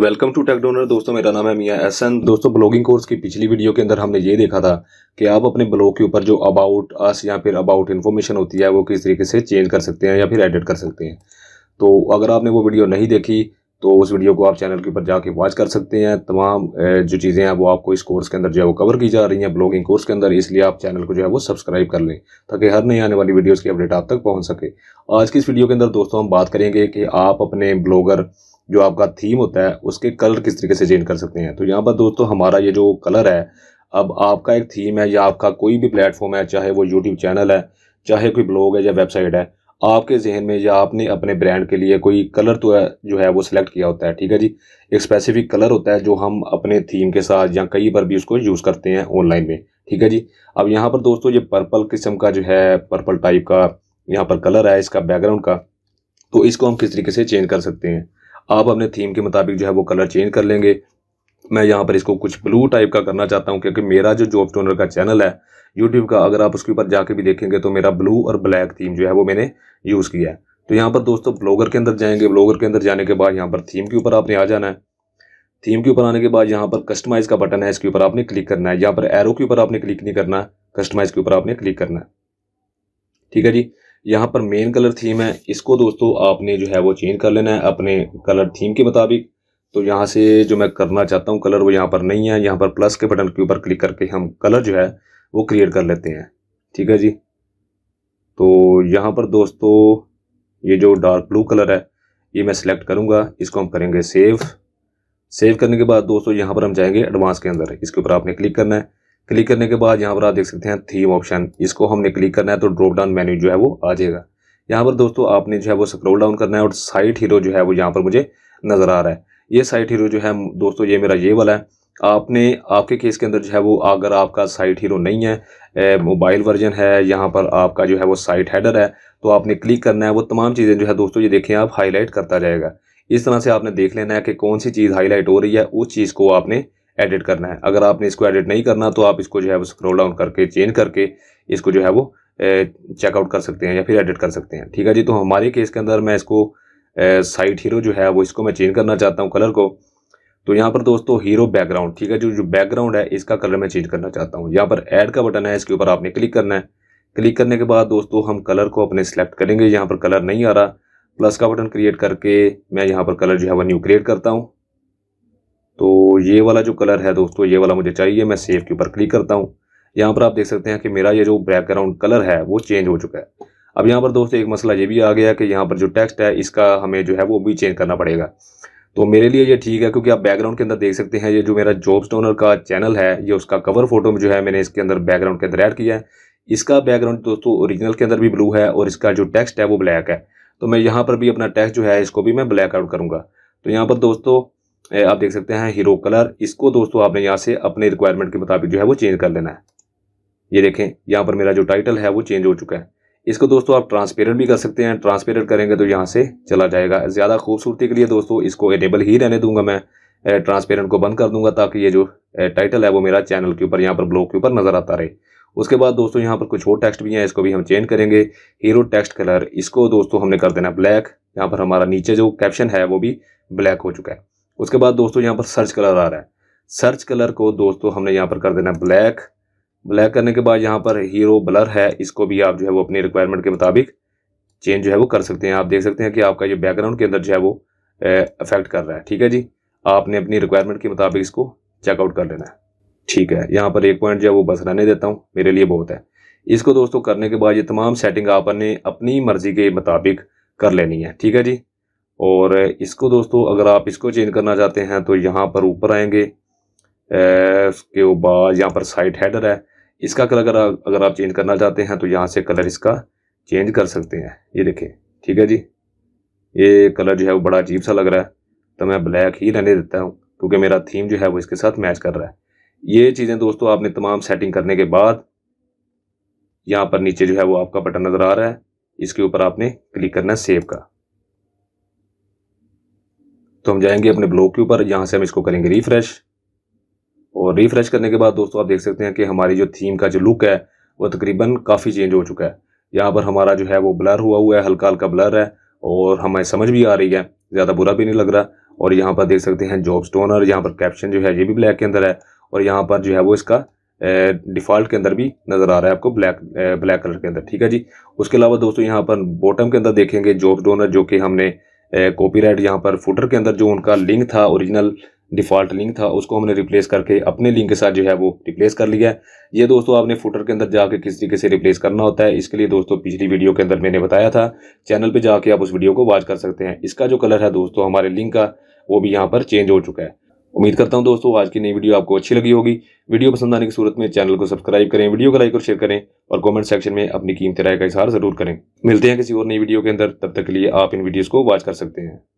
welcome to take donor दोस्तों मेरा नाम है मियाँ एन दोस्तों ब्लॉगिंग कोर्स की पिछली वीडियो के अंदर हमने ये देखा था कि आप अपने ब्लॉग के ऊपर जो अबाउट अस या फिर अबाउट इन्फॉर्मेशन होती है वो किस तरीके से चेंज कर सकते हैं या फिर एडिट कर सकते हैं तो अगर आपने वो वीडियो नहीं देखी तो उस वीडियो को आप चैनल के ऊपर जाके वॉच कर सकते हैं तमाम जो चीज़ें हैं वो आपको इस कोर्स के अंदर जो है वो कवर की जा रही हैं ब्लॉगिंग कोर्स के अंदर इसलिए आप चैनल को जो है वो सब्सक्राइब कर लें ताकि हर नई आने वाली वीडियोस की अपडेट आप तक पहुंच सके आज की इस वीडियो के अंदर दोस्तों हम बात करेंगे कि आप अपने ब्लॉगर जो आपका थीम होता है उसके कलर किस तरीके से चेंज कर सकते हैं तो यहाँ पर दोस्तों हमारा ये जो कलर है अब आपका एक थीम है या आपका कोई भी प्लेटफॉर्म है चाहे वो यूट्यूब चैनल है चाहे कोई ब्लॉग है या वेबसाइट है आपके जहन में या आपने अपने ब्रांड के लिए कोई कलर तो है जो है वो सिलेक्ट किया होता है ठीक है जी एक स्पेसिफिक कलर होता है जो हम अपने थीम के साथ या कई बार भी उसको यूज़ करते हैं ऑनलाइन में ठीक है जी अब यहाँ पर दोस्तों ये पर्पल किस्म का जो है पर्पल टाइप का यहाँ पर कलर है इसका बैकग्राउंड का तो इसको हम किस तरीके से चेंज कर सकते हैं आप अपने थीम के मुताबिक जो है वो कलर चेंज कर लेंगे मैं यहाँ पर इसको कुछ ब्लू टाइप का करना चाहता हूँ क्योंकि मेरा जो जॉब टोनर का चैनल है यूट्यूब का अगर आप उसके ऊपर जाके भी देखेंगे तो मेरा ब्लू और ब्लैक थीम जो है वो मैंने यूज़ किया है तो यहाँ पर दोस्तों ब्लॉगर के अंदर जाएंगे ब्लॉगर के अंदर जाने के बाद यहाँ पर थीम के ऊपर आपने आ जाना है थीम के ऊपर आने के बाद यहाँ पर कस्टमाइज का बटन है इसके ऊपर आपने क्लिक करना है यहाँ पर एरो के ऊपर आपने क्लिक नहीं करना कस्टमाइज के ऊपर आपने क्लिक करना है ठीक है जी यहाँ पर मेन कलर थीम है इसको दोस्तों आपने जो है वो चेंज कर लेना है अपने कलर थीम के मुताबिक तो यहाँ से जो मैं करना चाहता हूँ कलर वो यहाँ पर नहीं है यहाँ पर प्लस के बटन के ऊपर क्लिक करके हम कलर जो है वो क्रिएट कर लेते हैं ठीक है जी तो यहाँ पर दोस्तों ये जो डार्क ब्लू कलर है ये मैं सिलेक्ट करूँगा इसको हम करेंगे सेव सेव करने के बाद दोस्तों यहाँ पर हम जाएंगे एडवांस के अंदर इसके ऊपर आपने क्लिक करना है क्लिक करने के बाद यहाँ पर आप देख सकते हैं थीम ऑप्शन इसको हमने क्लिक करना है तो ड्रॉप डाउन मेन्यू जो है वो आ जाएगा यहाँ पर दोस्तों आपने जो है वो स्क्रोल डाउन करना है और साइट हीरो जो है वो यहाँ पर मुझे नज़र आ रहा है ये साइट हीरो जो है दोस्तों ये मेरा ये वाला है आपने आपके केस के अंदर जो है वो अगर आपका साइट हीरो नहीं है मोबाइल वर्जन है यहाँ पर आपका जो है वो साइट हैडर है तो आपने क्लिक करना है वो तमाम चीज़ें जो है दोस्तों ये देखें आप हाईलाइट करता जाएगा इस तरह से आपने देख लेना है कि कौन सी चीज़ हाईलाइट हो रही है उस चीज़ को आपने एडिट करना है अगर आपने इसको एडिट नहीं करना तो आप इसको जो है वो स्क्रोल डाउन करके चेंज करके इसको जो है वो चेकआउट कर सकते हैं या फिर एडिट कर सकते हैं ठीक है जी तो हमारे केस के अंदर मैं इसको साइट हीरो जो है वो इसको मैं चेंज करना चाहता हूँ कलर को तो यहाँ पर दोस्तों हीरो बैकग्राउंड ठीक है जो जो बैकग्राउंड है इसका कलर मैं चेंज करना चाहता हूँ यहाँ पर ऐड का बटन है इसके ऊपर आपने क्लिक करना है क्लिक करने के बाद दोस्तों हम कलर को अपने सेलेक्ट करेंगे यहाँ पर कलर नहीं आ रहा प्लस का बटन क्रिएट करके मैं यहाँ पर कलर जो है वो न्यू क्रिएट करता हूँ ये वाला जो कलर है दोस्तों ये वाला मुझे चाहिए मैं सेव के ऊपर क्लिक करता हूँ यहाँ पर आप देख सकते हैं कि मेरा ये जो बैकग्राउंड कलर है वो चेंज हो चुका है अब यहाँ पर दोस्तों एक मसला ये भी आ गया कि यहाँ पर जो टेक्स्ट है इसका हमें जो है वो भी चेंज करना पड़ेगा तो मेरे लिए ये ठीक है क्योंकि आप बैकग्राउंड के अंदर देख सकते हैं ये जो मेरा जॉब स्टोनर का चैनल है ये उसका कवर फोटो में जो है मैंने इसके अंदर बैकग्राउंड के अंदर ऐड किया है इसका बैकग्राउंड दोस्तों ओरिजिनल के अंदर भी ब्लू है और इसका जो टेक्स्ट है वो ब्लैक है तो मैं यहाँ पर भी अपना टेक्स्ट जो है इसको भी मैं ब्लैक आउट करूँगा तो यहाँ पर दोस्तों आप देख सकते हैं हीरो कलर इसको दोस्तों आपने यहाँ से अपने रिक्वायरमेंट के मुताबिक जो है वो चेंज कर लेना है ये देखें यहाँ पर मेरा जो टाइटल है वो चेंज हो चुका है इसको दोस्तों आप ट्रांसपेरेंट भी कर सकते हैं ट्रांसपेरेंट करेंगे तो यहाँ से चला जाएगा ज़्यादा खूबसूरती के लिए दोस्तों इसको एनेबल ही रहने दूंगा मैं ट्रांसपेरेंट को बंद कर दूंगा ताकि ये जो टाइटल है वो मेरा चैनल के ऊपर यहाँ पर ब्लॉग के ऊपर नज़र आता रहे उसके बाद दोस्तों यहाँ पर कुछ और टेक्स्ट भी हैं इसको भी हम चेंज करेंगे हीरो टेक्स्ट कलर इसको दोस्तों हमने कर देना ब्लैक यहाँ पर हमारा नीचे जो कैप्शन है वो भी ब्लैक हो चुका है उसके बाद दोस्तों यहाँ पर सर्च कलर आ रहा है सर्च कलर को दोस्तों हमने यहाँ पर कर देना ब्लैक ब्लैक करने के बाद यहाँ पर हीरो ब्लर है इसको भी आप जो है वो अपनी रिक्वायरमेंट के मुताबिक चेंज जो है वो कर सकते हैं आप देख सकते हैं कि आपका ये बैकग्राउंड के अंदर जो है वो अफेक्ट कर रहा है ठीक है जी आपने अपनी रिक्वायरमेंट के मुताबिक इसको चेकआउट कर लेना है ठीक है यहाँ पर एक पॉइंट जो है वो बस रहने देता हूँ मेरे लिए बहुत है इसको दोस्तों करने के बाद ये तमाम सेटिंग आपने अपनी मर्ज़ी के मुताबिक कर लेनी है ठीक है जी और इसको दोस्तों अगर आप इसको चेंज करना चाहते हैं तो यहाँ पर ऊपर आएंगे उसके बाद यहाँ पर साइड हेडर है इसका कलर अगर अगर आप चेंज करना चाहते हैं तो यहाँ से कलर इसका चेंज कर सकते हैं ये देखें ठीक है जी ये कलर जो है वो बड़ा अजीब सा लग रहा है तो मैं ब्लैक ही रहने देता हूँ क्योंकि मेरा थीम जो है वो इसके साथ मैच कर रहा है ये चीज़ें दोस्तों आपने तमाम सेटिंग करने के बाद यहाँ पर नीचे जो है वो आपका बटन नज़र आ रहा है इसके ऊपर आपने क्लिक करना है सेव का तो हम जाएंगे अपने ब्लॉग के ऊपर यहाँ से हम इसको करेंगे रिफ़्रेश और रिफ़्रेश करने के बाद दोस्तों आप देख सकते हैं कि हमारी जो थीम का जो लुक है वो तकरीबन काफ़ी चेंज हो चुका है यहाँ पर हमारा जो है वो ब्लर हुआ हुआ है हल्का हल्का ब्लर है और हमें समझ भी आ रही है ज़्यादा बुरा भी नहीं लग रहा और यहाँ पर देख सकते हैं जॉब स्टोनर यहाँ पर कैप्शन जो है ये भी ब्लैक के अंदर है और यहाँ पर जो है वो इसका डिफ़ॉल्ट के अंदर भी नज़र आ रहा है आपको ब्लैक ब्लैक कलर के अंदर ठीक है जी उसके अलावा दोस्तों यहाँ पर बॉटम के अंदर देखेंगे जॉब डोनर जो कि हमने कॉपीराइट यहाँ पर फुटर के अंदर जो उनका लिंक था ओरिजिनल डिफ़ॉल्ट लिंक था उसको हमने रिप्लेस करके अपने लिंक के साथ जो है वो रिप्लेस कर लिया है ये दोस्तों आपने फुटर के अंदर जाके किस तरीके से रिप्लेस करना होता है इसके लिए दोस्तों पिछली वीडियो के अंदर मैंने बताया था चैनल पे जाके आप उस वीडियो को वॉच कर सकते हैं इसका जो कलर है दोस्तों हमारे लिंक का वो भी यहाँ पर चेंज हो चुका है उम्मीद करता हूँ दोस्तों आज की नई वीडियो आपको अच्छी लगी होगी वीडियो पसंद आने की सूरत में चैनल को सब्सक्राइब करें वीडियो को लाइक और शेयर करें और कमेंट सेक्शन में अपनी कीमती राय का इजहार जरूर करें मिलते हैं किसी और नई वीडियो के अंदर तब तक के लिए आप इन वीडियोज़ को वॉच कर सकते हैं